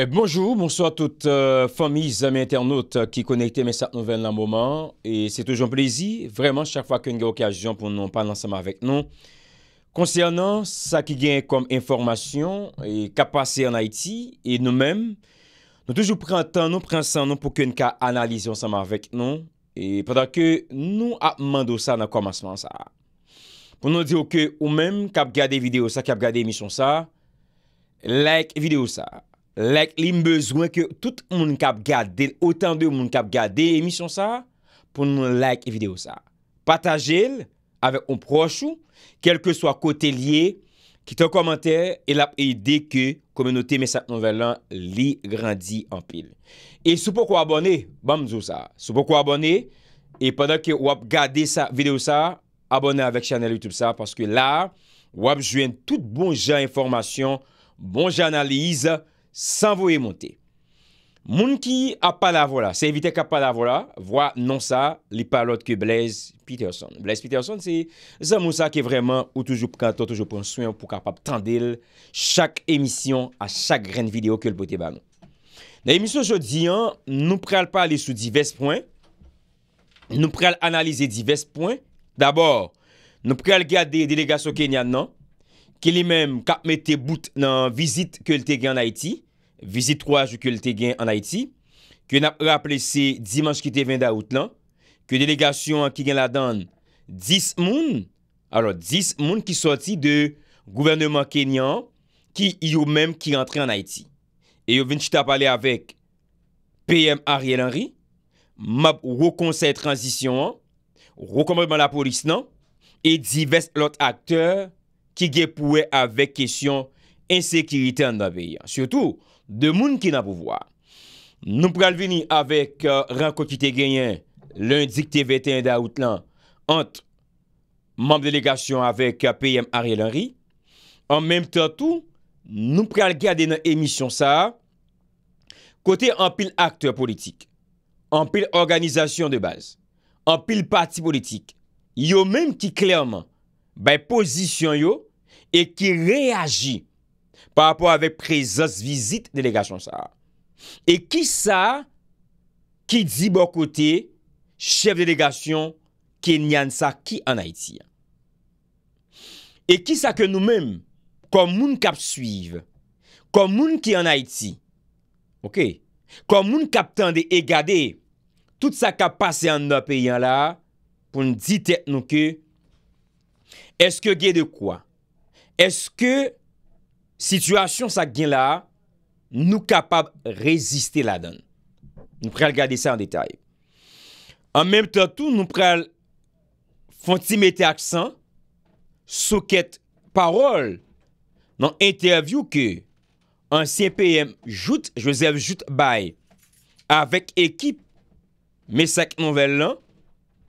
Eh, Bonjou, monswa tout euh, fami zami internaut ki euh, konekte men sat nouven la mouman E se toujoun plezi, vreman chak fwa kwen gen okajyon pou nou pan lan seman vek nou Konsernan, sa ki gen konm informasyon e kap pase an Haiti E nou men, nou toujoun pran tan nou pran san nou pou ken ka analize yon seman vek nou E padakè nou ap mandou sa nan komansman sa Poun nou diyo ke ou men kap gade video sa, kap gade emisyon sa Like video sa Like li mbezwen ke tout moun kap gade, otan de moun kap gade emisyon sa, pou nou like videyo sa. Patajel, avèk ou prochou, kelke swa kote liye, kit an komantè, el ap e ide ke komenote mesat nouvelan li grandi an pil. E sou pou kwa abone, bam zou sa, sou pou kwa abone, e padan ke wap gade videyo sa, abone avèk chanel YouTube sa, paske la, wap jwen tout bon jan informasyon, bon jan analize, San voye monte, moun ki apan avola, se evite kapan avola, vwa non sa li palot ke Blaise Peterson. Blaise Peterson se zan moun sa ki vreman ou toujou prantou, toujou prantou, pou kapap trandel chak emisyon a chak gren video ke l pote banon. Na emisyon jodi an, nou pral pale sou divers point, nou pral analize divers point. Dabor, nou pral gade delegasyon kenyan nan. ke li menm kap me te bout nan vizit ke lte gen an Aiti, vizit 3 jou ke lte gen an Aiti, ke nap rappele se dimans ki te ven da out lan, ke delegasyon ki gen la dan 10 moun, 10 moun ki soti de gouvernement Kenyan, ki yo menm ki rentre an Aiti. E yo ven chita pale avek PM Ariel Henry, map wou konsey transisyon an, wou komoban la polis nan, e divest lot akteur ki ge pouwe avek kesyon ensekiriten nan veyan. Soutou, de moun ki nan pouvoa. Nou pral vini avek euh, Ranko ki te genyen lindik te veten da out lan ant memble delegasyon avek euh, P.M. Ariel Henry. An menm tentou, nou pral gade nan emisyon sa kote an pil akte politik, an pil organizasyon de baz, an pil pati politik. Yo menm ki klerman bay posisyon yo E ki reagi pa rapor ave prezos vizit delegasyon sa. E ki sa ki di bo kote chef delegasyon ki nyan sa ki an Haiti. E ki sa ke nou men kon moun kap suive kon moun ki an Haiti kon moun kap tande e gade tout sa kap pase an nou peyan la pou n di tek nou ke eske ge de kwa Eske situasyon sak gen la nou kapab reziste la dan? Nou prel gade sa an detay. An menm tatou nou prel fonti mette aksan souket parol nan interview ke ansyen PM jout Joseph jout baye. Avek ekip mesak nouvel lan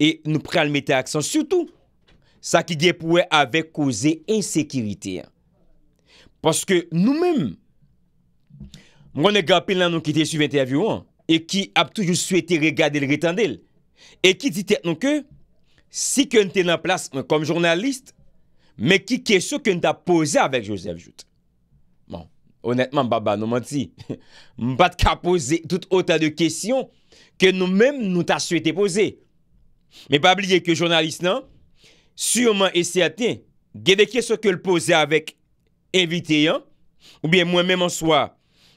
e nou prel mette aksan sou tou. Sa ki gen pouwe avek koze insekiriti. Paske nou men, mwen ne gapen nan nou ki te suve interviw an, e ki ap tou sou ete regade l reten del, e ki titet nou ke, si ke nte nan plas kon kom jurnalist, me ki kesyo ke nta pose avek Joseph Jout. Bon, honetman baba nou man ti, mbat ka pose tout ota de kesyon ke nou men nou ta sou ete pose. Me pa bliye ke jurnalist nan, Siyouman esyate, gede kese ke l pose avèk evite yon, oubyen mwen mèm an swa,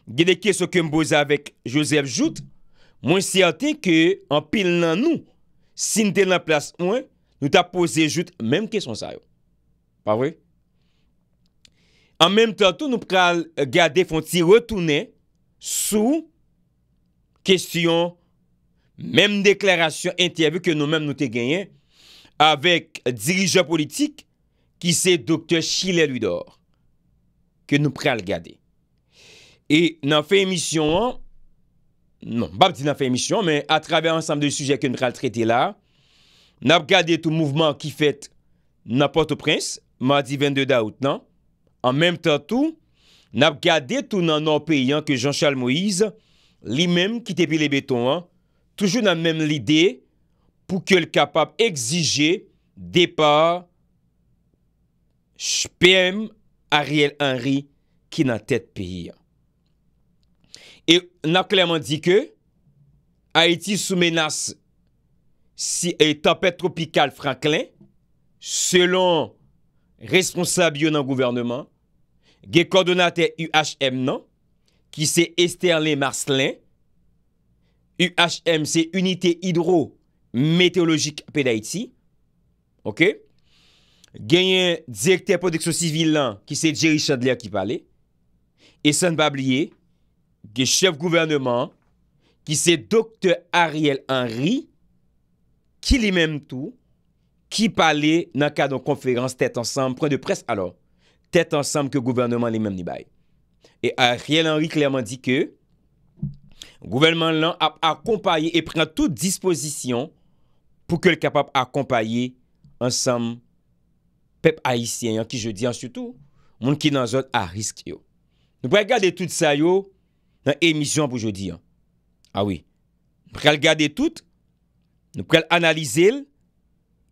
gede kese ke m pose avèk Josef Jout, mwen esyate ke an pil nan nou, sin de nan plas mwen, nou ta pose Jout mèm keson sa yo. Parwe? An mèm tato nou pral gade fon ti retounen sou kesyon mèm deklarasyon ente avèk ke nou mèm nou te genyen. avèk dirijan politik ki se Dr. Chilè Louis d'Or, ke nou pral gade. E nan fey misyon an, non, bab di nan fey misyon, men a trabe ansam de sujè ke nou pral trete la, nan ap gade tou mouvman ki fèt nan Port-au-Prince, ma di 22 daout nan, an mèm tan tou, nan ap gade tou nan nan pey an ke Jean-Charles Moïse, li mèm ki te pi le beton an, toujou nan mèm li dey, pou ke l kapap exije depa chpem Ariel Henry ki nan tet pi. E nan kleman di ke Haiti sou menas si e tapet tropical Franklin selon responsabio nan gouvernement ge kordonate UHM nan ki se esterle Marcelin UHM se unité hidro meteologik apè d'Haïti, ok, genyen direkter pò dekso sivil lan, ki se Jerry Chandler ki pale, et Sanbabliye, ki chef gouvernement, ki se Dr. Ariel Henry, ki li menm tou, ki pale nan kade konferans, tèt ansam, pren de pres, alors, tèt ansam ke gouvernement li menm li bay. Et Ariel Henry klerman di ke, gouvernement lan akompaye e pren tout disposition pou ke l kapap akompaye ansam pep haisyen, ki je di ansyoutou, moun ki nan zot a risk yo. Nou prel gade tout sa yo nan emisyon pou je di yo. Awi, ah nou prel gade tout, nou prel analize l,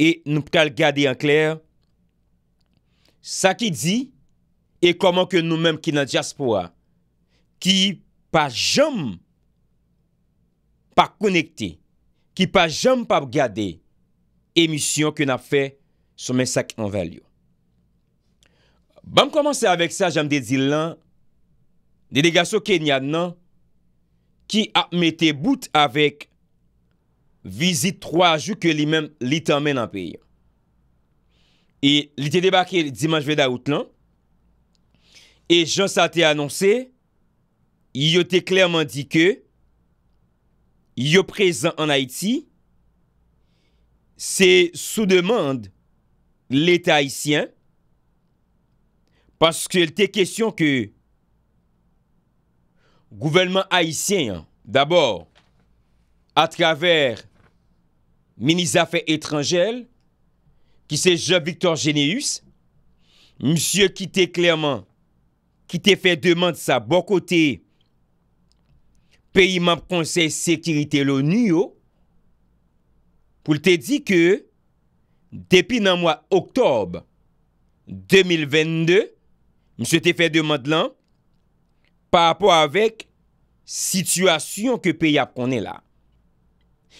e nou prel gade en kler sa ki di, e koman ke nou menm ki nan jaspo a, ki pa jom pa konekte ki pa jam pa gade emisyon ke nap fe sou men sak an value. Ban m komanse avek sa, jan m de di lan, de de gaso Kenya nan, ki ap mette bout avek vizit 3 ju ke li men li temen an peyo. E li te debake dimanj ve da out lan, e jan sa te anonsen, yo te klerman di ke yo présent en Haïti, c'est sous demande l'État haïtien, parce que était question que gouvernement haïtien, d'abord, à travers ministre Affaires étrangères, qui c'est Jean-Victor Généus, monsieur qui était clairement, qui t'a fait demande ça, bon côté, peyi map konsey sekirite lo nyo pou lte di ke depi nan mwa oktob 2022 mse te fe demad lan pa apwa avek sitwasyon ke peyi ap konen la.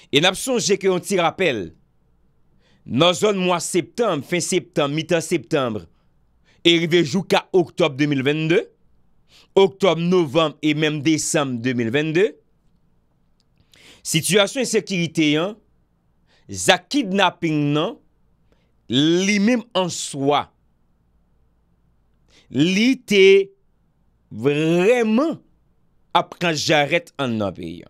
E napson jek e onti rapel nan zon mwa septem, fin septem, mitan septem, erivejou ka oktob 2022 oktob, novem, e menm desemm 2022, sityasyon en sekirite yon, za kidnapping nan, li menm an swa. Li te vremen apkan jaret an aviyan.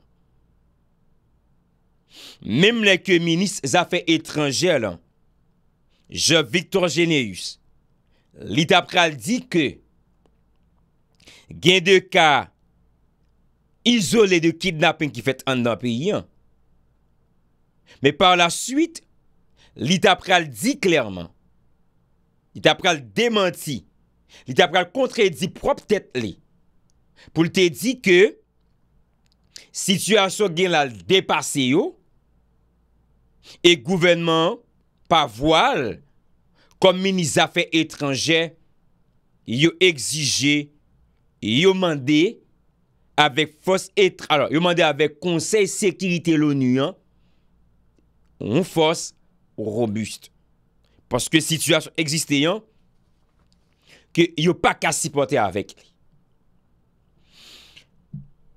Menm le ke minis za fe etranjel an, je Victor Geneus, li tapral di ke gen de ka izole de kidnapping ki fèt an dan piyan. Me par la suite, li tap pral di klèrman, li tap pral dèmanti, li tap pral kontredi prop tèt li. Poul te di ke situasyon gen la dèpase yo e gouvenman pa voal kom mini zafè etranjè yo egzije yo mande avek konsey sekirite l'ONU an, on fos robust. Paske situasyon egziste yan, ke yo pa kasi pote avek.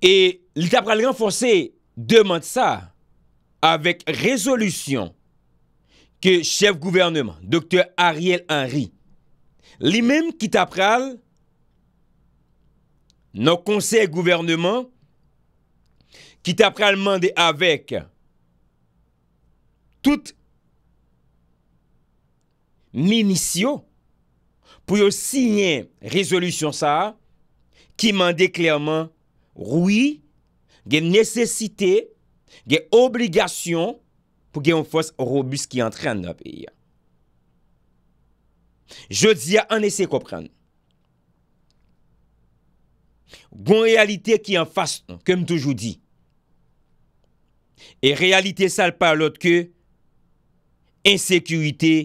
E, li tapral renfonsey demante sa, avek rezolusyon ke chef gouvernement, doktor Ariel Henry, li menm ki tapral Nou konsek gouvernement ki tapre al mande avek tout minisyo pou yo sinye rezolusyon sa ki mande klerman roui gen nesesite gen obligasyon pou gen fos roubis ki entren na veya. Je di a anese koprenn. Gon realite ki an fasyon, kem toujou di. E realite sal palot ke, ensekuité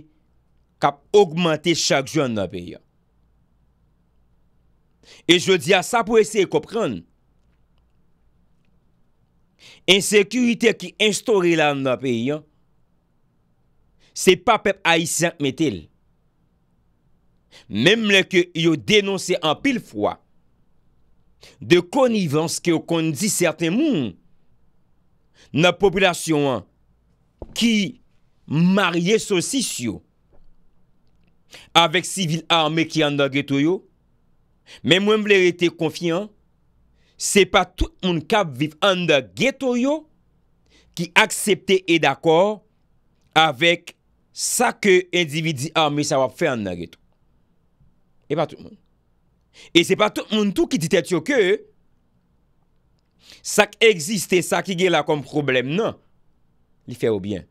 kap augmante chak jou an nabeyan. E jodi a sa pou esey kopran. Ensekuité ki instore la an nabeyan, se pa pep aisyan metel. Mem le ke yo denonse an pil fwa, de konivans ki yo kon di certain moun nan popilasyon ki marye sosisyon avek sivil arme ki an da geto yo, men mwen mwen rete konfiyan, se pa tout moun kap viv an da geto yo, ki aksepte e d'akor avek sa ke individi arme sa wap fe an da geto. E pa tout moun. E se pa tout moun tou ki dit et yo ke, sak egziste sak i gen la kon problem nan, li fe ou bien.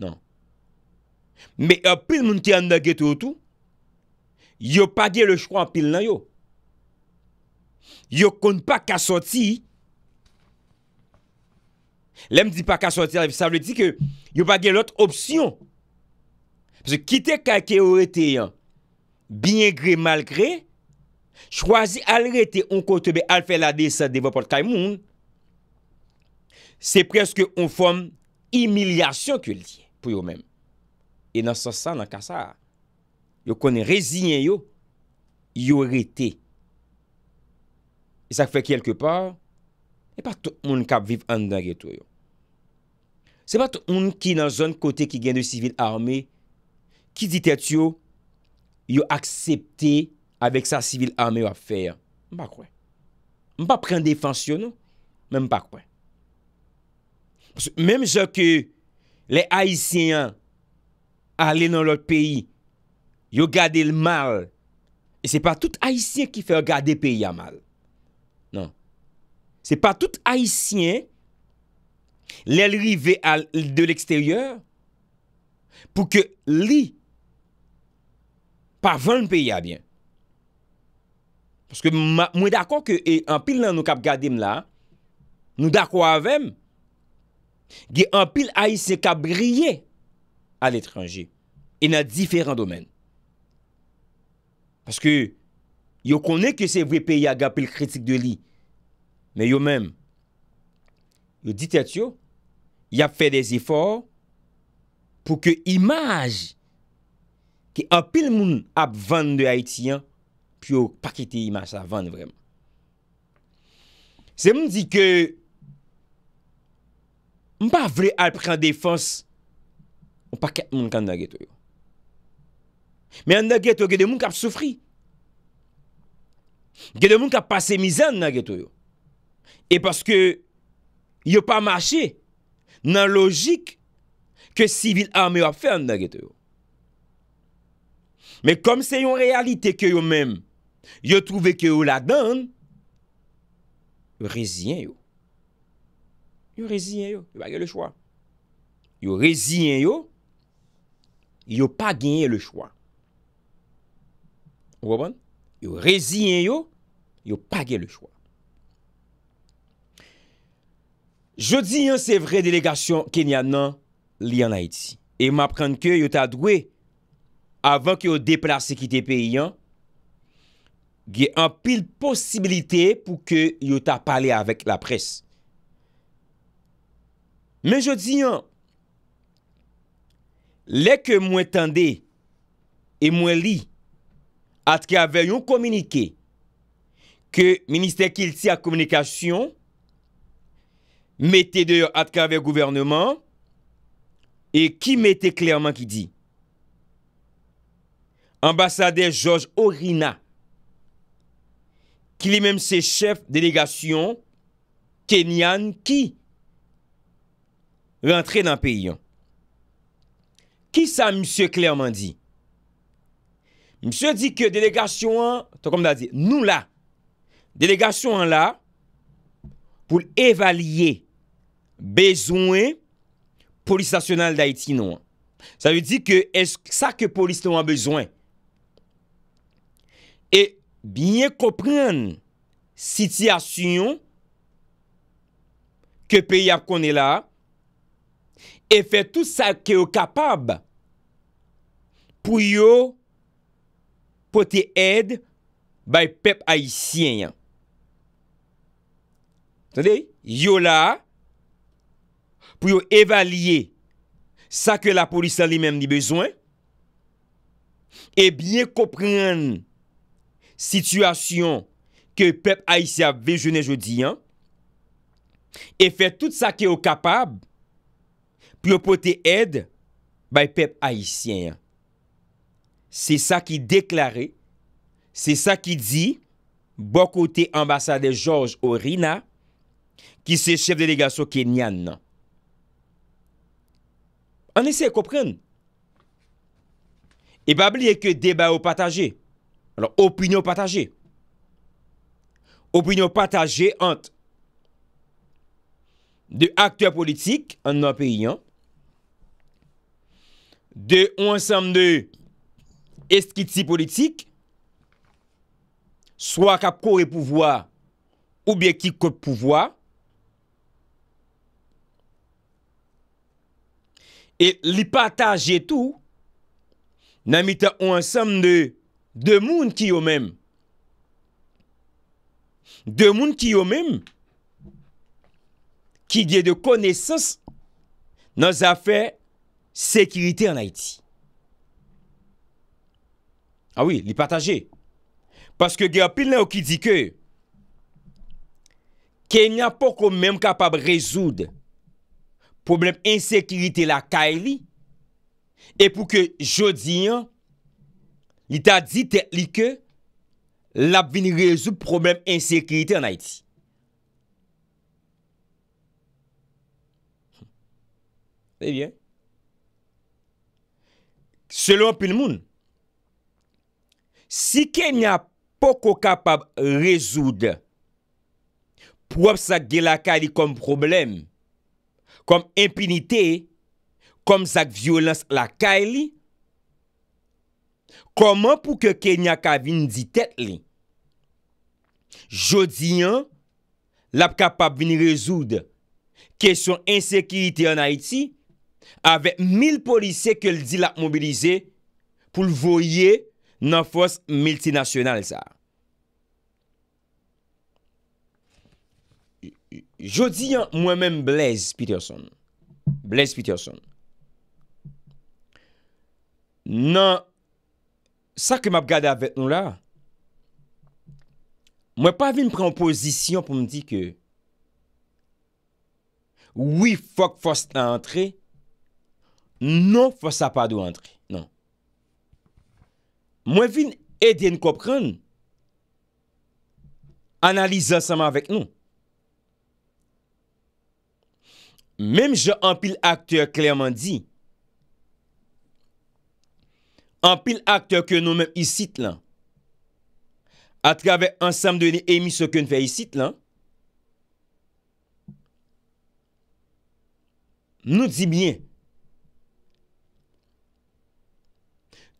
Nan. Me apil moun ki an de get ou tou, yo pa gen le chkwa an pil nan yo. Yo kon pa kasoti, lem di pa kasoti, sa vwe di ke yo pa gen lot opsyon. Se kite kake ou ete yan, binye gre malgre, Chwazi al rete yon kotebe al fe la dese devopol kay moun, se preske yon fom emilyasyon ki yon liye pou yon men. E nan sasa nan kasa, yon konen reziyen yon, yon rete. E sa fe kelke par, e pa tout moun kap viv an den reto yon. Se pa tout moun ki nan zon kote ki gen de sivil arme, ki ditet yon, yon aksepte avèk sa sivil amè wè fèy an. Mwen pa kwen. Mwen pa pren defans yon nou, mwen pa kwen. Mèm jò kè lè Haitien alè nan lòt pèy yo gade non? lè mal, e se pa tout Haitien ki fè gade pèy a mal. Non. Se pa tout Haitien lè lè rive de l'ekstèryèr pou kè lè pa vè un pèy a bien. Mwen dako ke anpil nan nou kap gade m la, nou dako avem, ge anpil a yise kap brye al etranje, en a diferan domen. Paske, yo kone ke se vwepe ya gapil kritik de li, men yo men, yo ditet yo, yap fe des efor, pou ke imaj ki anpil moun ap vande haitiyan, Pyo pakite ima sa vande vremen. Se moun di ke, mpa vle al prek an defans, mpa ket moun kan nage to yo. Me an nage to, ge de moun kap soufri. Ge de moun kap pase mizan nage to yo. E paske, yo pa mache, nan logik, ke sivil ame wap fe an nage to yo. Me kom se yon realite ke yo menm, Yo trouve ke yo lak dan, yo reziyen yo. Yo reziyen yo, yo bagye le chwa. Yo reziyen yo, yo pa genye le chwa. Ou wabon? Yo reziyen yo, yo pa genye le chwa. Jodi yon se vre delegasyon kenyan nan li an Haiti. E mapren ke yo ta dwe avan ki yo deplase ki te pe yon, ge an pil posibilite pou ke yot ap pale avek la pres. Men jodi an, le ke mwen tende e mwen li atke ave yon komunike ke minister kil ti ak komunikasyon mette deyo atke ave gouverneman e ki mette klerman ki di. Ambasade George Orina ki li menm se chef delegasyon Kenyan ki rentre nan peyyon. Ki sa msye klerman di? Msye di ke delegasyon, ton kom da di, nou la, delegasyon an la pou evalye bezwen polis nasyonal da eti nou an. Sa ve di ke, es sa ke polis nan an bezwen? E bine kopren sityasyon ke pey ap konen la e fe tout sa ke yo kapab pou yo pote ed bay pep ayisyen. Sade, yo la pou yo evalye sa ke la polisa li men ni bezwen e bine kopren bine Sityasyon ke pep Aisyen vejene jodi an, e fe tout sa ki ou kapab, pyo pote ed, bay pep Aisyen an. Se sa ki deklare, se sa ki di, bokote ambasade George Orina, ki se chef delegasyon Kenyan nan. An ese, kopren. E bab liye ke deba ou pataje, Opinyon pataje. Opinyon pataje ant de aktya politik an nan peyyan. De ou ansam de eskiti politik swa kap kore pouvoi ou byek ki kote pouvoi. E li pataje tou nan mita ou ansam de Demoun ki yo mèm. Demoun ki yo mèm. Ki gè de konesans. Nan zafè. Sekirite an Haiti. A ah wè. Li pataje. Paske gè apil nan wè ki di kè. Kè nyan pou kon mèm kapab rezoud. Problem ensekirite la kè li. E pou ke jodi yon. Ni ta di te li ke l ap vini rezou problem ensekriti an Haiti. Eh Se loun pin moun, si ke ni ap poko kapab rezoud pou ap sak ge lakay li kom problem, kom impinite, kom sak violans lakay li, poman pou ke Kenya Kavin di tet li? Jodi yon, lap kapap vini rezoud kesyon insekiriti an Haiti avè mil polise ke l di lap mobilize pou l voye nan fos multinasyonal sa. Jodi yon, mwen men Blaise Peterson. Blaise Peterson. Nan Sa ke m ap gade avet nou la, mwen pa vin premposisyon pou m di ke oui fok fos a antre, non fos a pa dou antre, non. Mwen vin edye n kopren, analize ansama avet nou. Mem j anpil akter klerman di, an pil akte ke nou men isit lan, a trabe ansam dene emis yo ke nou fe isit lan, nou di bine,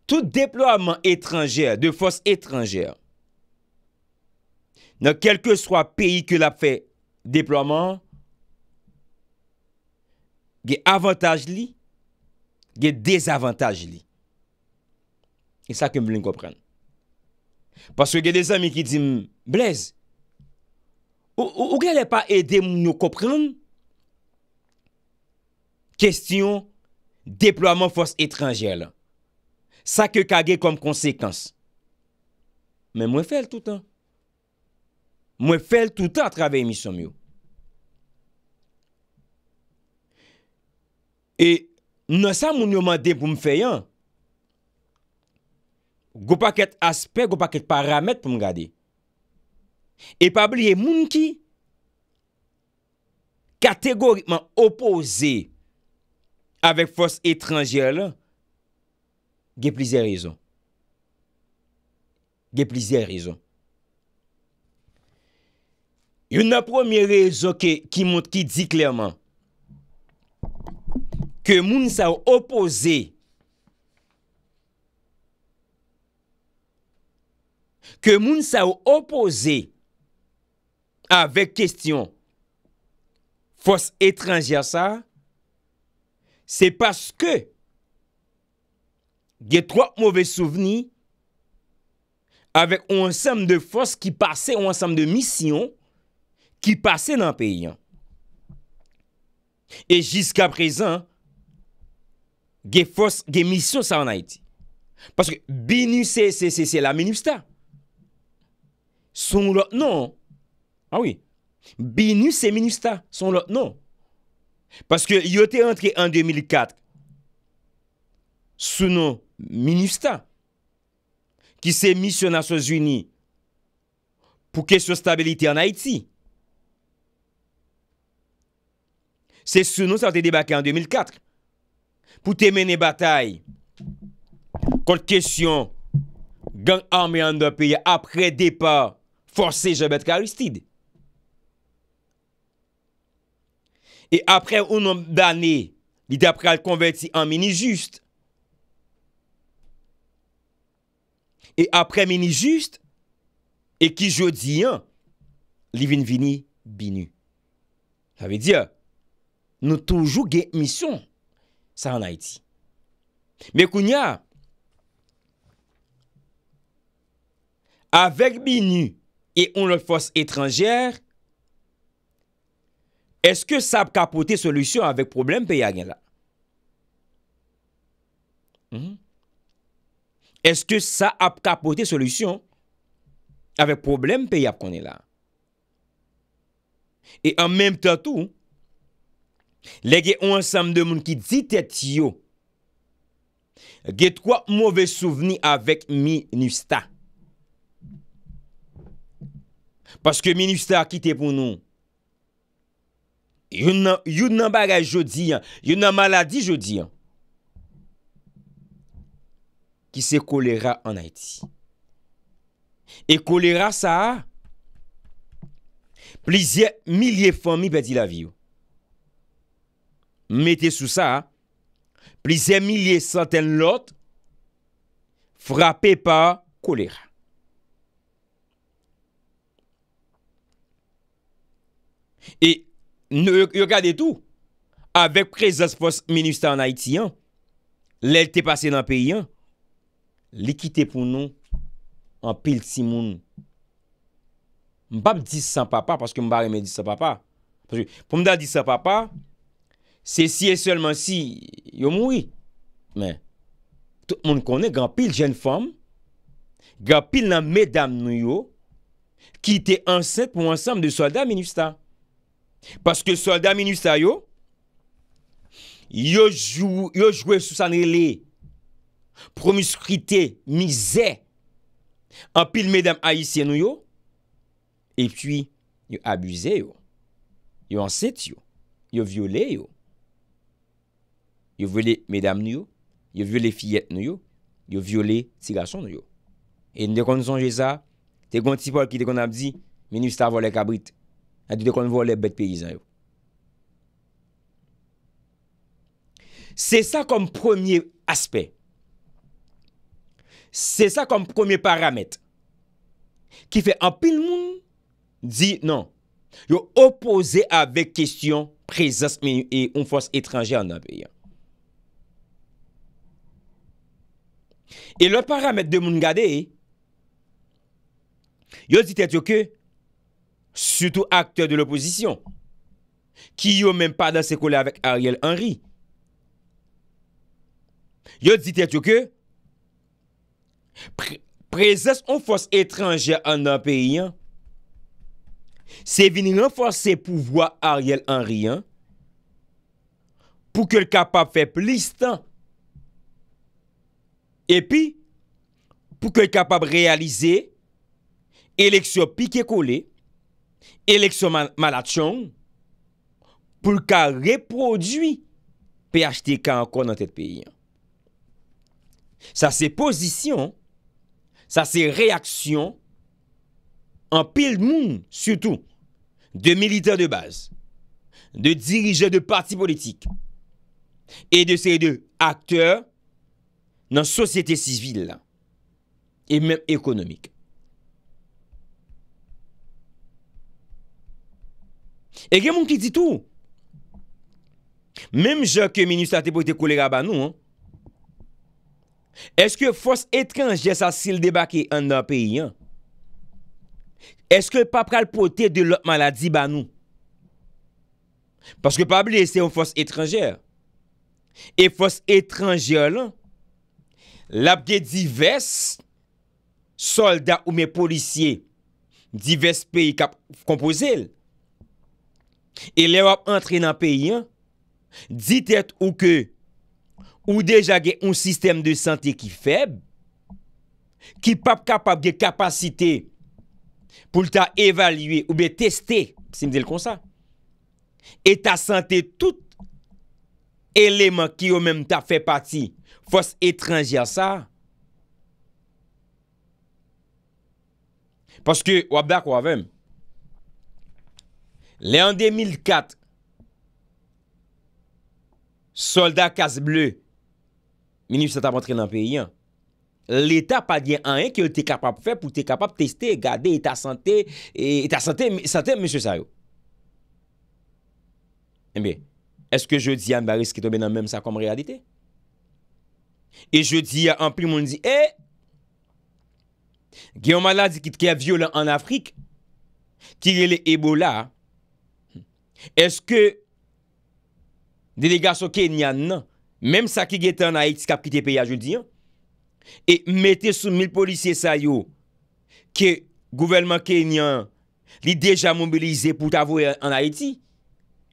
tout deploaman etranjere, de fos etranjere, nan kelke swa peyi ke la fe deploaman, ge avantaj li, ge dezavantaj li. E sa kem blen kopren. Paske gen de zami ki di m, blez, ou gen le pa ede m nou kopren kestyon deploaman fos etranjel. Sa ke kage kom konsekans. Men mwen fel toutan. Mwen fel toutan a travey misyon m yo. E, nan sa moun yo mande pou m fey an, an, Goupaket aspek, goupaket paramet pou m gade. E pabliye moun ki kategorikman opoze avek fos etranjel ge plize rezon. Ge plize rezon. Yon apromye rezon ki moun ki di klerman ke moun sa wopoze ke moun sa ou opoze avek kestyon fos etranji a sa, se paske ge troak mouvez souveni avek ou ansam de fos ki pase, ou ansam de misyon ki pase nan peyyan. E jiska prezan, ge misyon sa anayti. Paske binu se se se la, minu se ta. Son lot non. Awi. Ah Binus se ministat. Son lot non. Paske yote entri en 2004. Souno ministat. Ki se misyon a Sosuni. Pou kesyo stabilite an Haiti. Se souno sa te debake en 2004. Pou te mene batay. Kol kesyon. Gan arme an do peye. Apre depa. Forse je bet karistid. E apre ou nan bane, li de apre al konverti an meni just. E apre meni just, e ki jodi an, li vin vini binu. Sa ve di ya, nou toujou gen misyon, sa an a iti. Me kounya, avek binu, e on lòl fòs etranjèr, eske sa ap kapote solusyon avèk problem pe y ap konè la? Eske sa ap kapote solusyon avèk problem pe y ap konè la? E an mèm tatou, le ge ou ansam de moun ki dite tiyo, ge tkwa mwove souveni avèk mi nusta. Paske ministè a kite pou nou. Yon nan bagay jodi, yon nan maladi jodi. Ki se kolera anayti. E kolera sa, plizye milye fami bedi la viyo. Mete sou sa, plizye milye santen lot, frape pa kolera. E yo gade tou, avek prezaz fos menista en Haitian, lèl te pase nan peyan, li ki te pou nou an pil si moun. Mbap di san papa, paske mbare me di san papa. Pou mda di san papa, se si e selman si, yo moui. Men, tout moun kone, gan pil jen fom, gan pil nan medam nou yo, ki te anset pou ansam de soldat menista. Paske soldat menista yo, yo jwe sousanre le, promiskrite, mize, apil medam aisyen nou yo, epi yo abuze yo, yo anset yo, yo viole yo, yo viole medam nou yo, yo viole fiyet nou yo, yo viole sigason nou yo. E nou dekonsonje sa, te kontipol ki dekonson apdi, menista vole kabrit, Adi de kon vo le bet peyizan yo. Se sa kom premier aspe. Se sa kom premier paramet. Ki fe apil moun. Di nan. Yo opose avek kesyon. Prezans men e yon fos etranje an avey. E lor paramet de moun gade. Yo zite diyo ke. Soutou akteur de l'oposisyon. Ki yo menm pa dan se koule avèk Ariel Henry. Yo ditè tchouke. Prezès ou fòs etranjè an nan peyi an. Se vin renfòs se pou vwa Ariel Henry an. Pou ke l kapap fè pli stan. Epi. Pou ke l kapap realize. Eleksyon pi ke koule. Elekso Malachon pou ka reprodui PHTK ankon nan tèt peyi. Sa se pozisyon, sa se reaksyon an pil moun soutou de militer de base, de dirije de parti politik, e de se de akteur nan sosyete sivil, e men ekonomik. E gen moun ki di tou? Mem jok ke meni sa te pote koulega ba nou an? Eske fos etranje sa sil debake an nan peyi an? Eske pa pral pote de lot maladi ba nou? Paske pa blese ou fos etranje? E fos etranje lan, labde divers soldat ou men policye, divers peyi kap kompoze l. E lè wap entri nan peyi an, dit et ou ke, ou deja ge un sistem de sante ki feb, ki pap kapab ge kapasite pou lta evalue ou be teste, se mzel kon sa, et ta sante tout eleman ki yo men ta fe pati fos etranji a sa, paske wap dak wavèm, Lè an 2004, soldat kase bleu, minip sa ta patre nan peyi an, l'Etat pa di an an ki yo te kapap fè pou te kapap testè, gade et ta santè, et ta santè, santè mèche sa yo. Mèbe, eske je di an baris ki tobe nan mèm sa kom rè adite? E je di an, pli moun di, eh, ge yon malade ki te kè violent an Afrik, ki yon ebola, Eske delegasyon Kenyan nan, menm sa ki gete an Haiti kap kite pe ya judi an, e mette sou mil polisye sayo ke gouvelman Kenyan li deja mobilize pou ta vwe an Haiti,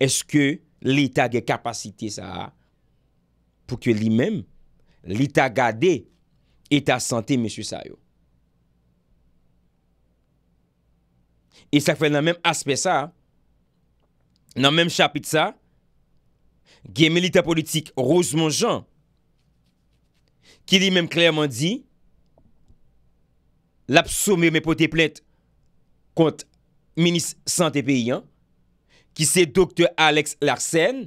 eske li ta ge kapasite sa a pou ke li menm li ta gade et ta sante mesye sayo. E sa fè nan menm aspe sa a, nan menm chapit sa, gen milita politik Rosemont-Jean, ki li menm klerman di, la pso menm epote plet kont minis sante peyyan, ki se doktor Alex Larsen,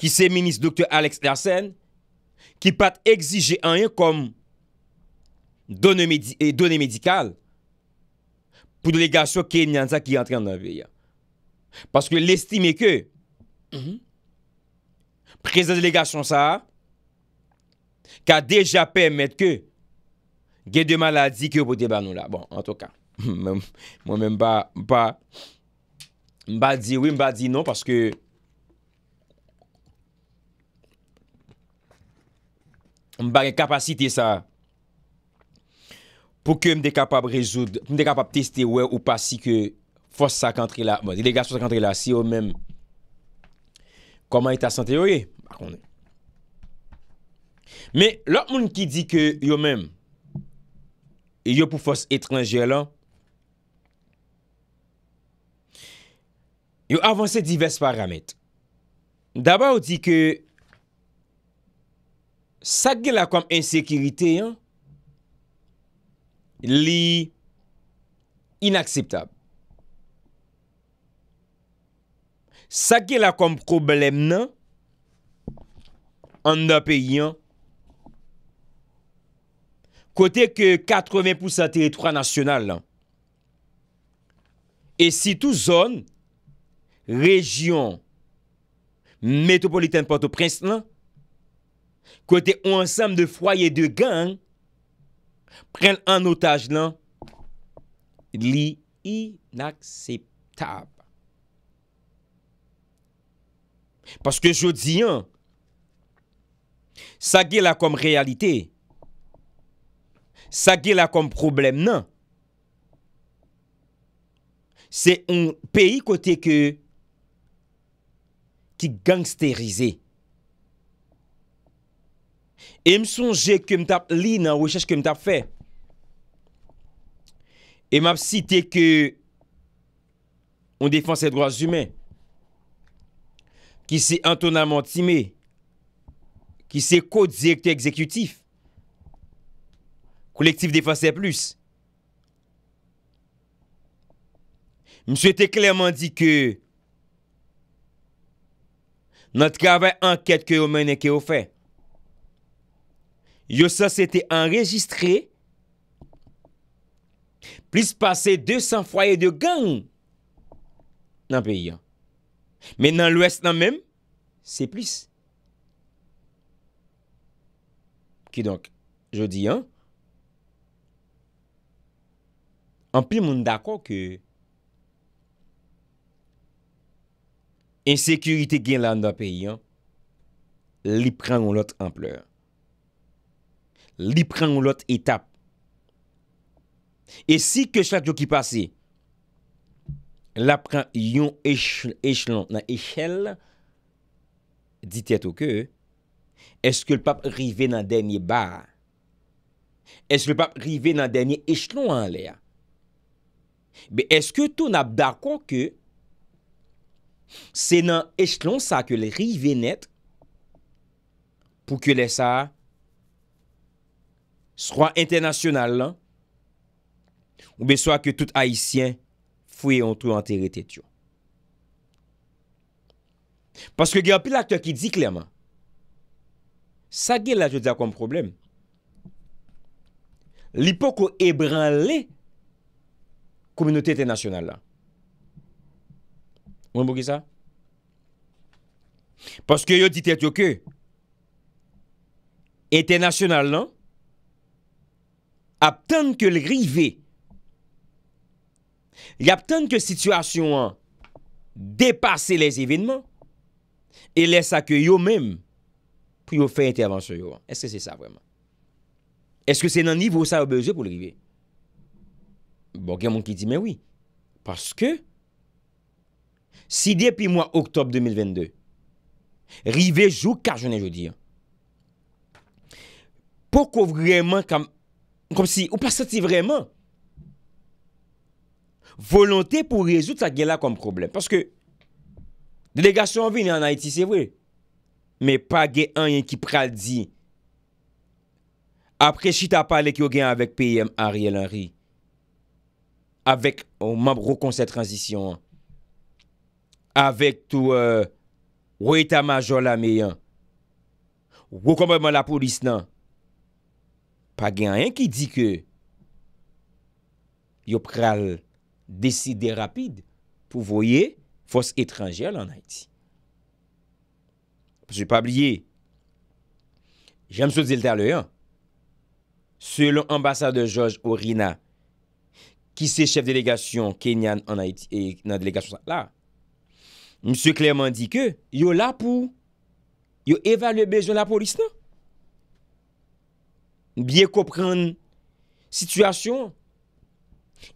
ki se minis doktor Alex Larsen, ki pat exije an yon kom donen eh, medikal, pou delegasyon kenyan sa ki entren nan veya. Paske lestime ke, prezè delegasyon sa, ka deja pèmèt ke, gen de maladi ke ou pote banou la. Bon, an touka, mwen mè mba, mba, mba di wè, mba di non, paske, mba gen kapasite sa, pou ke m de kapap rezoud, m de kapap testi we ou pa si ke fos sakantri bon, la, si yo men, koman eta sante yo ye, akonde. Me, lak moun ki di ke yo men, yo pou fos etranjel an, yo avanse diverse parametre. Daba ou di ke, sak gen la kom ensekirite yon, li inakseptab. Sa ke la kom problem nan, an da pe yon, kote ke 80% teritora nasyonal nan, e si tou zon, rejyon, metropolitane Port-au-Prince nan, kote ou ansam de foye de gang, pren an otaj lan, li inakseptab. Paske jodi an, sa ge la kom realite, sa ge la kom problem nan, se yon peyi kote ke, ki gangsterize. E m sonje ke m tap li nan wechèche ke m tap fè. E m ap site ke on defanse droas jume. Ki se antona mantime. Ki se kod direktor exekutif. Kolektif defanse plus. M sou ete klerman di ke nan tkavè anket ke yon mènen ke yon fè. Yo sa se te enregistre plis pase 200 fwaye de gang nan peyi an. Men nan l'ouest nan men, se plis. Ki donk, jo di an, an pi moun dako ke insekurite gen lan nan peyi an, li pran ou lot ampleur. Li pren ou lot etap. E si ke chat yo ki pase, la pren yon echelon nan echel, dit eto ke, eske l pap rive nan denye bar? Eske l pap rive nan denye echelon an le? Be eske tou na bakon ke, se nan echelon sa ke l rive net, pou ke lesa, S'kwa entenasyonal lan, oube swa ke tout haisyen fwe yon tou anterite tyon. Paske gen apil akte ki di kleyman, sa gen la jwede akon problem, li poko ebran le koumine te entenasyonal lan. Mwen boke sa? Paske yo di te tyon ke entenasyonal lan, Aptan ke li rive, li aptan ke situasyon an, depase les evidman, e les akye yo menm, pou yo fey intervensyon yo an. Eske se sa vreman? Eske se nan nivou sa yo beze pou li rive? Bon, gen moun ki di men wii. Paske, si depi moun oktob 2022, rive jou kar jounen joudi an. Pokou vreman kam apote Kom si, ou pa sati vreman. Volonté pou rezout sa gen la kom problem. Paske, delegasyon vini an Haiti, se vwe. Me pa gen an yon ki pral di. Apre si ta pale ki yo gen avèk P.M. Ariel Henry. Avèk euh, ou mèm ro kon se transition an. Avèk tou wè ta majol amè yon. Wè kon mèm an la polis nan. pa genyen ki di ke yo pral deside rapide pou voye fos etranjel an Haiti. J'ai pa abliye, j'en msou zil ter le yon, selon ambassade George Orina, ki se chef delegasyon Kenyan an Haiti, nan delegasyon sa la, msou klerman di ke yo la pou yo evalue bej de la polis nan. biye kopran situasyon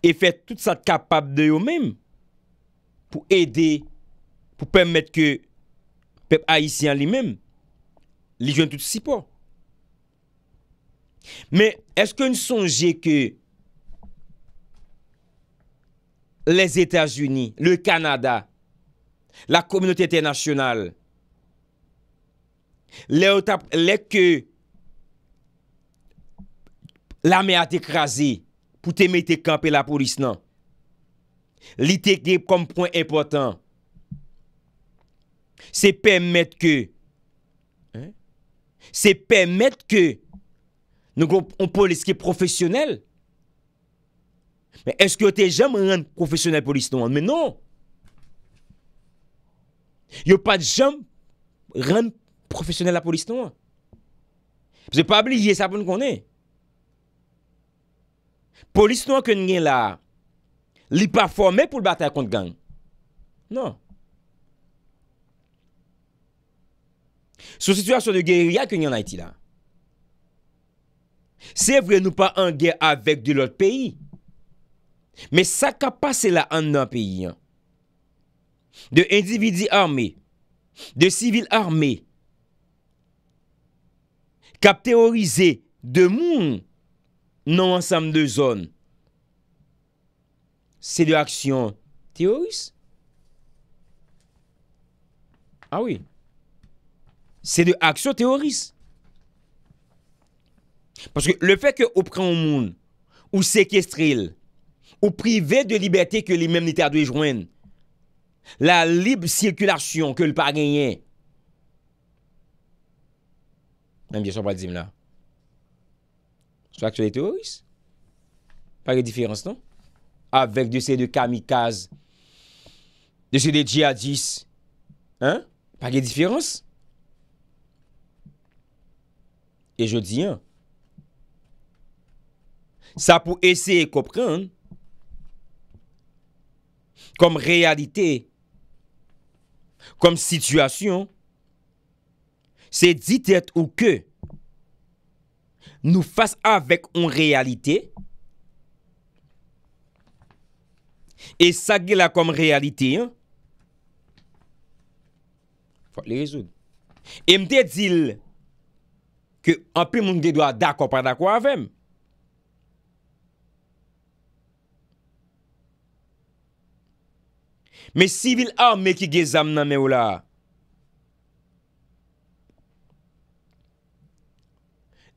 e fè tout sa kapab de yo mèm pou edè, pou pèm mèd ke pep haisyan li mèm li jwen tout si po. Mè, eske nou sonje ke les Etats-Unis, le Kanada, la Komunite Internasyonal, le otap, le ke La mè a te krasi pou te mè te kampe la polis nan. Li te kre kompon e potan. Se pèm mèd ke, se pèm mèd ke, nou kon polis ke profesyonel. Mè eske yo te jem ren profesyonel polis nan? Mè non. Yo pa jem ren profesyonel la polis nan? Pse pa obligye sa bon konè. Polis nou akwen gen la li paforme pou batal kont gang. Non. Sou situasyon de geria akwen gen na iti la. Se vre nou pa an ger avek de lot peyi. Me sa ka pase la an nan peyi. De individi arme. De sivil arme. Kap teorize de moun. non ensemble de zones. C'est de l'action terroriste. Ah oui. C'est de l'action terroriste. Parce que le fait que vous prenez un monde, ou séquestrez ou privé de liberté que les mêmes l'état la libre circulation que le pas est. Même bien sûr, pas dire là. Swa akso de teoris? Pa ge diferans non? Avek de se de kamikaze, de se de jihadis, pa ge diferans? E jodi an, sa pou ese e kopren, kom realite, se, kom situasyon, se dit et ou ke, Nou fase avèk on reyalite. E sa ge la kom reyalite. Fote le rezon. E mte dil. Ke anpe moun ge dwa da kopan da kwa avèm. Me sivil av me ki ge zam nan me ou la.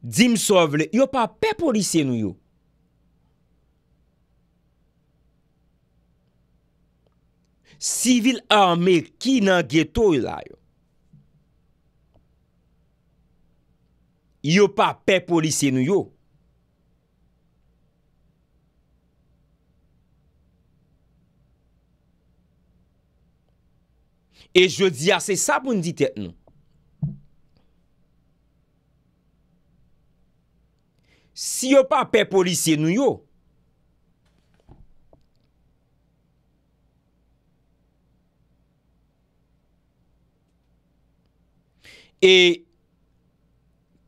Dim sovle, yo pa pe polise nou yo. Sivil arme ki nan geto yo la yo. Yo pa pe polise nou yo. E jodi a se sa pou n di tet nou. si yo pa pe polisye nou yo, e,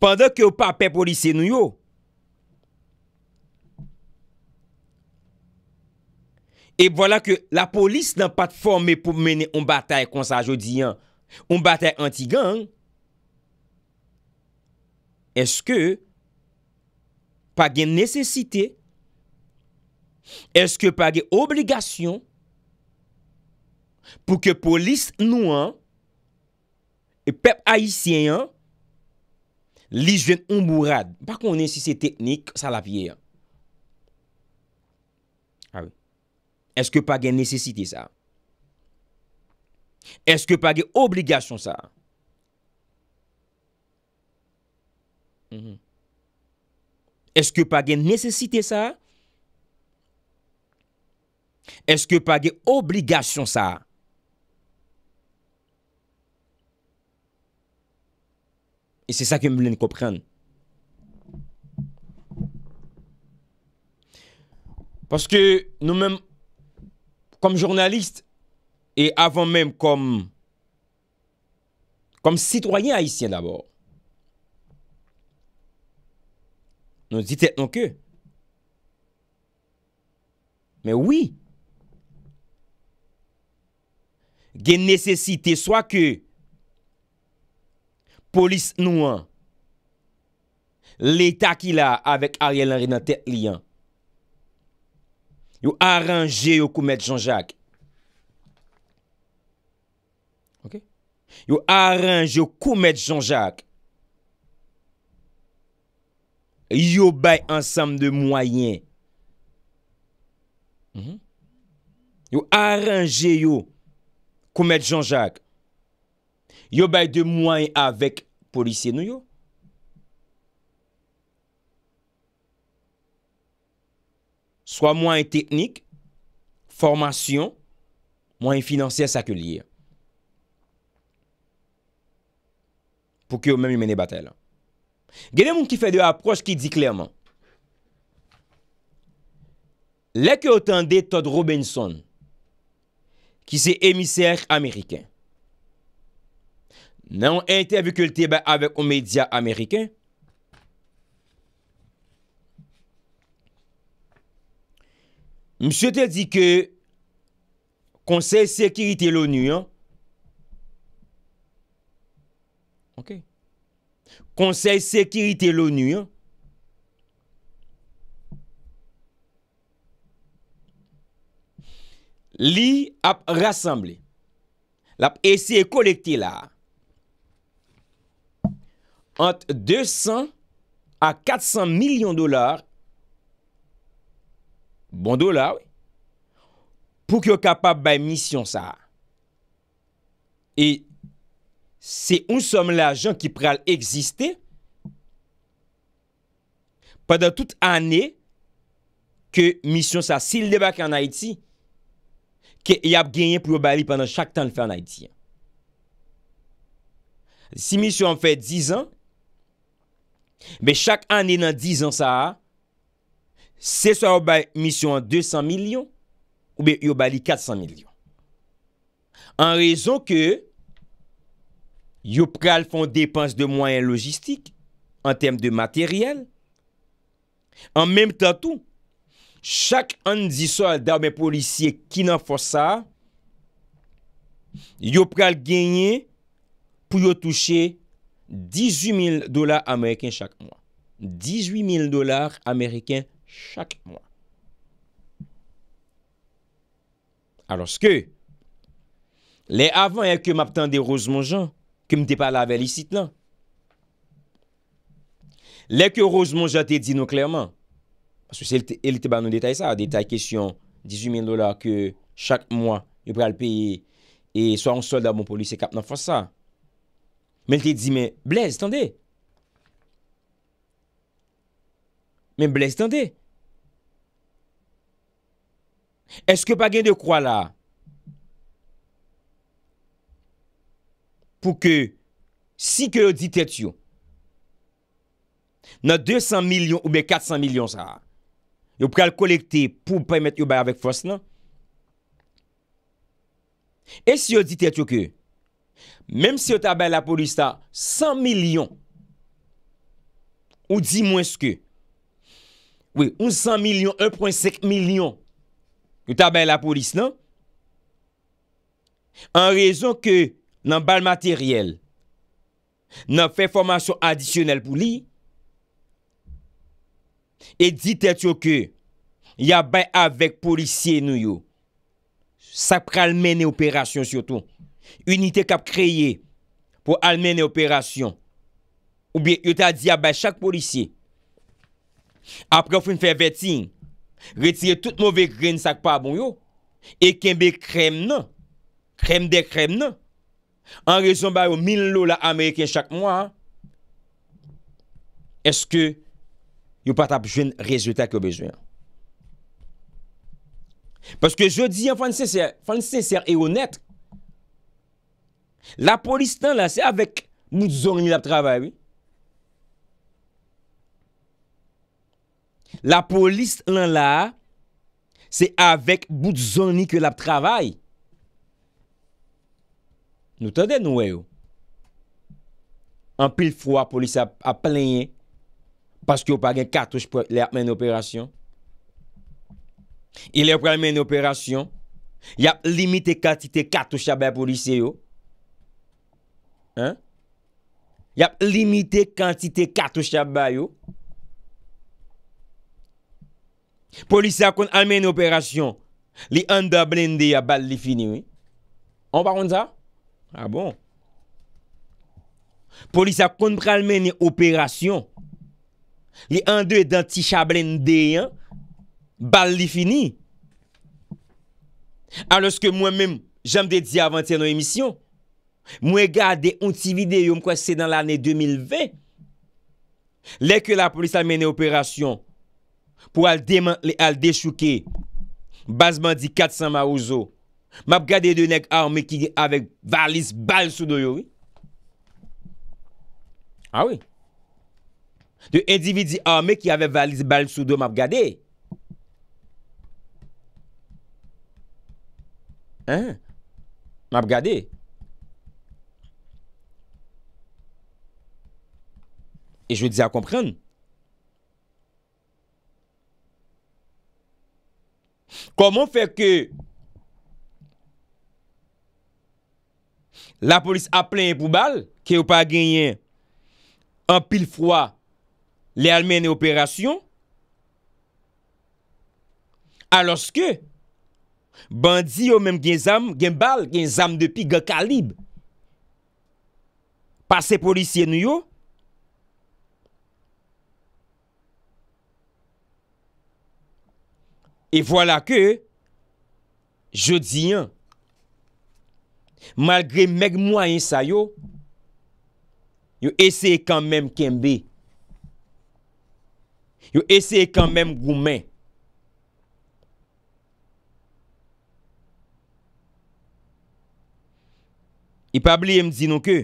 pandan ki yo pa pe polisye nou yo, e, wala ke la polis nan pat formè pou menè un batay konsajodiyan, un batay anti-gang, eske, pa gen nesesite, eske pa gen obligasyon, pou ke polis nou an, e pep aisyen an, lis ven an bourad. Pa kon nesesite teknik, sa la vie an. Awe. Ah eske pa gen nesesite sa. Eske pa gen obligasyon sa. Hmm hmm. Eske pa gen nesesite sa? Eske pa gen obligasyon sa? E se sa kem blen kopren. Paske nou men kom jurnalist e avon men kom kom sitwoyen haisyen d'abord. Nou ditet nou ke? Men wii. Gen nesesite swa ke polis nou an l'eta ki la avèk a rè lan rè nan tè li an. Yo aranje yo koumèd Jean-Jacques. Yo aranje yo koumèd Jean-Jacques. Yo bay ansam de mwayen. Mhm. Yo aranje yo koumet Jean-Jacques. Yo bay de mwayen avek polisye nou yo. Soa mwen teknik, formasyon, mwen finansye sakye liye. Pou ki yo men meni batel. Yo bay ansam de mwayen. Genè moun ki fè de aproj ki di klerman. Lè ki otan de Todd Robinson ki se emisèr amerikèn. Nè yon ente vikulte bè avèk ou media amerikèn. M'si te di ke konsey sekirite l'ONU yon. Ok. Ok. konsey sekirite l'ONU. Li ap rassemble. La ap eseye kolekte la. Ante 200 a 400 milyon dolar. Bon dolar, oui. Pou ki yo kapab bay misyon sa. E e se un som la jan ki pral eksiste padan tout ane ke misyon sa. Se il debak an Haiti, ke y ap genyen pou yo bali padan chak tan l fè an Haiti. Si misyon an fè 10 an, be chak ane nan 10 an sa, se sou a yo bali misyon an 200 milyon, ou be yo bali 400 milyon. An rezon ke yo pral fon depans de mwayen logistik an tem de materyel. An menm tan tou, chak an zi sol da w men polisye ki nan fosa, yo pral genye pou yo touche 18 000 dolar ameryken chak mwa. 18 000 dolar ameryken chak mwa. Alos ke, le avan an ke map tan de rozman jan, ke m te pala ve licit lan. Lèk yo rozman jate di nou klerman, aswè se el te ban nou detay sa, detay kesyon 18000 dolar ke chak mwa yo pre al peyi e so an solda bon polis e kap nan fwa sa. Mèl te di men, blèz, tande? Mèm blèz, tande? Eske pa gen de kwa la? pou ke, si ke yo dit et yo, nan 200 milyon ou ben 400 milyon sa, yo pou kal kolekte pou pou mwen met yo bay avèk fòs nan, e si yo dit et yo ke, mèm si yo tabè la polis ta, 100 milyon, ou di mwen skè, oui, 100 milyon, 1.5 milyon, yo tabè la polis nan, an rezon ke, nan bal materyel, nan fe formasyon adisyonel pou li, e di te tsyo ke, ya bay avèk polisyen nou yo, sak pra almeni operasyon sio tou, unitè kap kreyè, pou almeni operasyon, ou bi, yo ta di ya bay chak polisyen, apre ou fin fe vetin, vetin tout mouve kren sak pa bon yo, e kembe krem nan, krem de krem nan, an rezon ba yo min lo la Ameriken chak mwa, eske yo pata pjwen rejota ki yo bejwen. Paske yo di an fan se ser, fan se ser e onet, la polis tan la se avek mout zoni la ptravay. La polis lan la, se avek mout zoni ke la ptravay. Nou tade nouwe yo. An pil fwa polis a plenye. Paske yo pa gen katoush le ap men operasyon. I le ap men operasyon. Yap limite kantite katoush a bay polis yo. An? Yap limite kantite katoush a bay yo. Polis a kon almen operasyon. Li anda blende ya bal li fini. An pa kon sa? An? A ah bon, polis a kont pral meni operasyon, li an dey dan ti chablen dey an, bal li fini. A loske mwen men, jan mde di avanti an ou emisyon, mwen gade yon ti vide yon mkwese dan l ane 2020. Le ke la polis a meni operasyon pou al dechouke basman di 400 ma ouzo, Map gade de nek arme ki ave valis bal soudo yo? Awi ah De endividi arme ki ave valis bal soudo Map gade Map gade E jwe di a kompren Koman feke la polis aple yon pou bal, ki yo pa genyen, an pil fwa, le almen yon operasyon, aloske, bandi yo menm gen zam, gen bal, gen zam de pi, gen kalib, pase polisye nou yo, e vwala ke, jodi yon, Malgre meg mwa yon sa yo, yo eseye kanmem kembe. Yo eseye kanmem goumen. Yon pa bli yon mdi nou ke.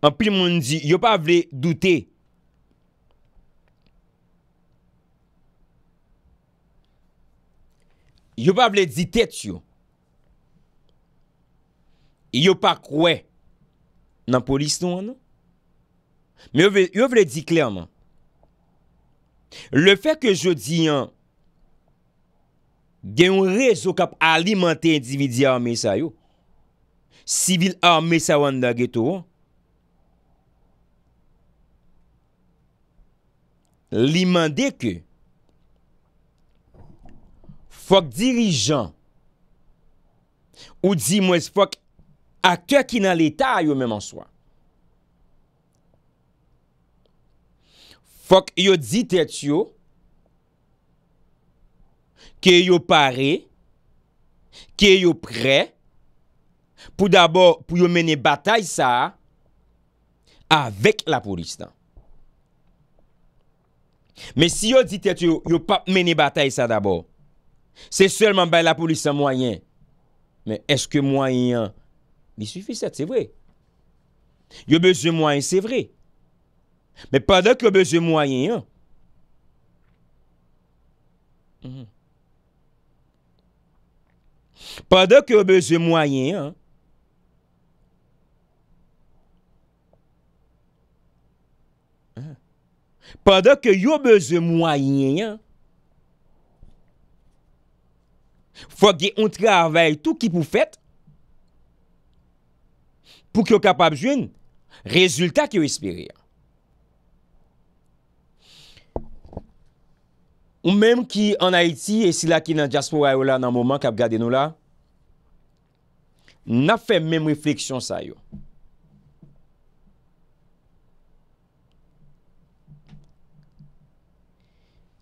An pi moun di, yon pa bli douti. Yo pa vle di tèt yo. E yo pa kwe nan polis nou an nou. Yo vle di klerman. Le fè ke yo di an, gen yon rezo kap alimante individi arme sa yo, sivil arme sa wan da geto an, li mande ke, Fok dirijan ou di mwes fok akè ki nan l'Etat yo mèm an swa. Fok yo di tèt yo kè yo pare, kè yo pre, pou d'abord pou yo mène batay sa avèk la polis dan. Mè si yo di tèt yo, yo pap mène batay sa d'abord. Se selman bè la poulisa mwayen. Mè eske mwayen yon? Bi sufi set, se vwe. Yo bezye mwayen, se vwe. Mè padak yo bezye mwayen yon? Mhm. Padak yo bezye mwayen yon? Mhm. Padak yo bezye mwayen yon? Fwa ge yon travèl tout ki pou fèt. Pou ki yo kap ap jwen. Rezultat ki yo espirè. Ou mèm ki an Haiti. E sila ki nan Jaspo a yo la nan mouman. Kap gade nou la. N ap fè mèm refleksyon sa yo.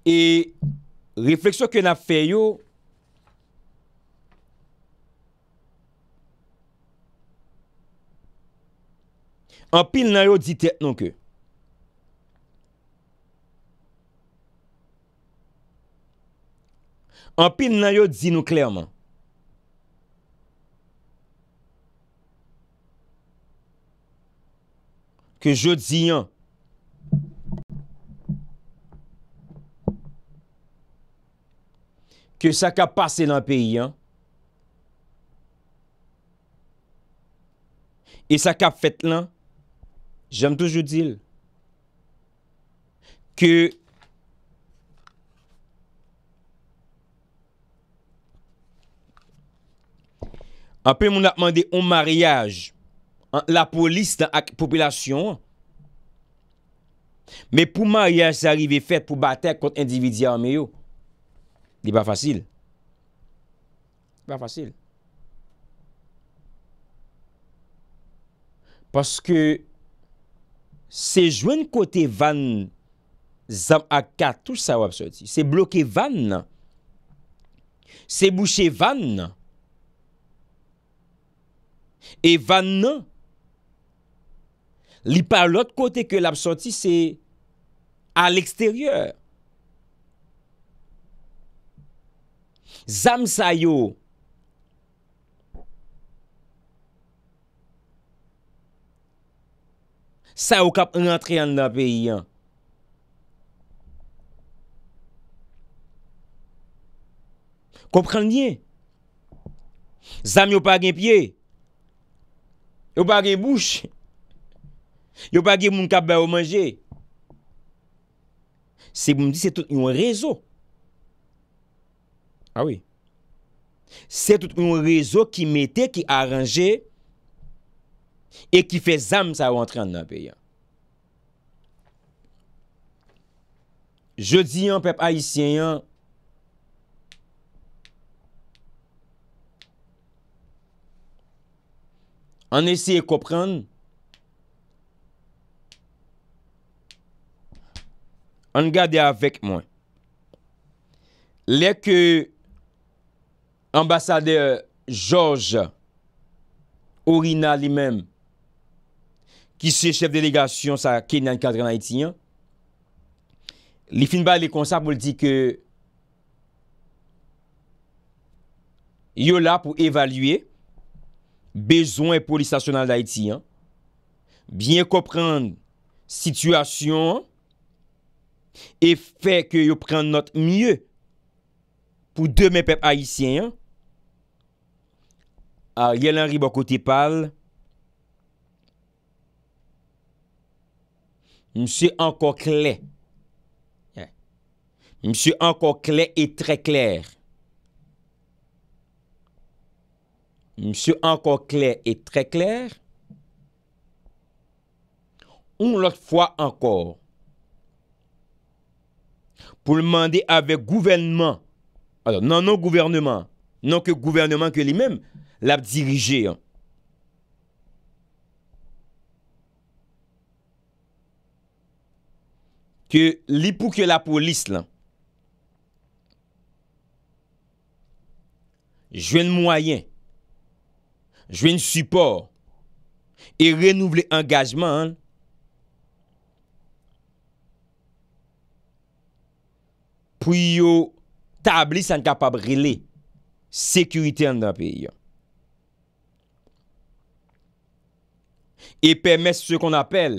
E refleksyon ki yo ap fè yo. An pil nan yo di tet non ke. An pil nan yo di nou klerman. Ke jodi yan. Ke sa ka pase nan peyi yan. E sa ka fet lan. J'aime toujou dil. Ke apè moun apmande on mariage la polis dan ak popilasyon me pou mariage se arrive fèt pou batè kont individye an meyo. Di pa fasyl. Di pa fasyl. Paske Se jwen kote van zan akatou sa wap sorti. Se bloke van nan. Se bouché van nan. E van nan. Li pa lot kote ke lap sorti se al eksteryeur. Zan sa yo. Sa yo kap rentre yon da peyi yon. Kompren diye. Zami yo pa gen pie. Yo pa gen bouch. Yo pa gen moun kap ba yo manje. Se moun diye, se tout yon rezo. A ah we. Se tout yon rezo ki mette, ki aranje. E ki fe zam sa wantran nan pe yon. Je di yon pep haisyen yon. An esye e kopran. An gade avèk mwen. Lè ke ambasade George orina li mèm ki se chef delegasyon sa Kenyan kadren Haïti. Li fin ba li konsap mou li di ke yo la pou evalue bezon pou li stasyonal da Haïti. Bien koprande situasyon e fe ke yo pren not mye pou demen pep Haïtien. A ye lan ribo kote pal a Monsieur encore clair. Monsieur encore clair et très clair. Monsieur encore clair et très clair. Une autre fois encore. Pour demander avec gouvernement. Alors, non, non gouvernement. Non que gouvernement que lui-même l'a dirigé. Hein. ke li pou ke la polis lan, jwen mwayen, jwen support, e renouvle engagement, pou yo tablis an kapabri le, sekurite an dan pe yon. E pèmè se se kon apel,